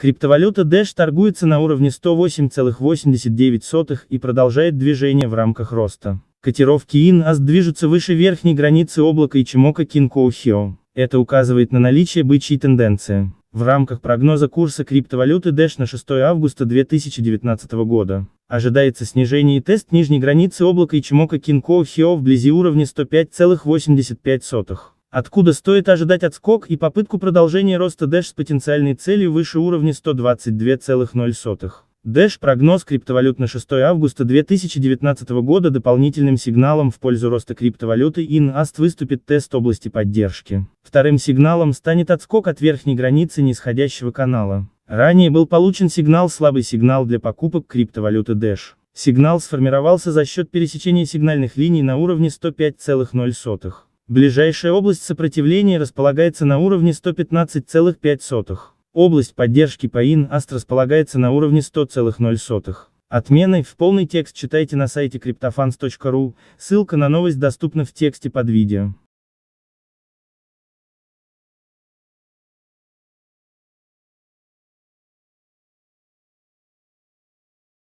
Криптовалюта Dash торгуется на уровне 108,89 и продолжает движение в рамках роста. Котировки INAS движутся выше верхней границы облака и Чимока Кинкоухио. Это указывает на наличие бычьей тенденции. В рамках прогноза курса криптовалюты Dash на 6 августа 2019 года ожидается снижение и тест нижней границы облака и Чимока Кинкоухио вблизи уровня 105,85. Откуда стоит ожидать отскок и попытку продолжения роста Dash с потенциальной целью выше уровня 122,0. Dash прогноз криптовалют на 6 августа 2019 года дополнительным сигналом в пользу роста криптовалюты INAST выступит тест области поддержки. Вторым сигналом станет отскок от верхней границы нисходящего канала. Ранее был получен сигнал слабый сигнал для покупок криптовалюты Dash. Сигнал сформировался за счет пересечения сигнальных линий на уровне 105,0. Ближайшая область сопротивления располагается на уровне 115,5. Область поддержки ПАИН АСТ располагается на уровне 100,0. Отмены в полный текст читайте на сайте cryptofans.ru, ссылка на новость доступна в тексте под видео.